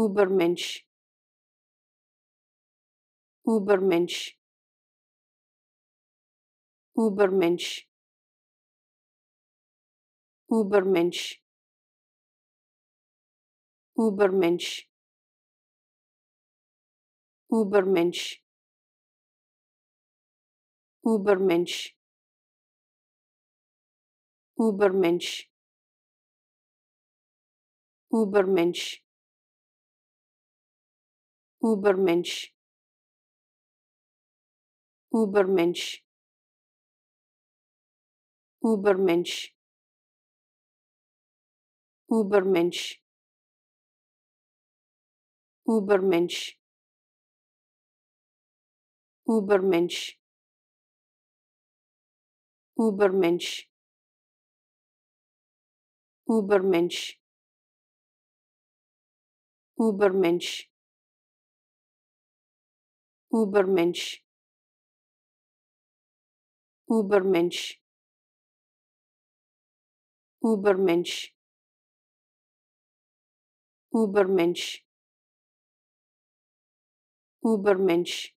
Übermensch Übermensch Übermensch Übermensch Übermensch Übermensch Übermensch Übermensch Übermensch Übermensch Übermensch Übermensch Übermensch Übermensch Übermensch Übermensch Übermensch Übermensch Übermensch Übermensch Übermensch Übermensch Übermensch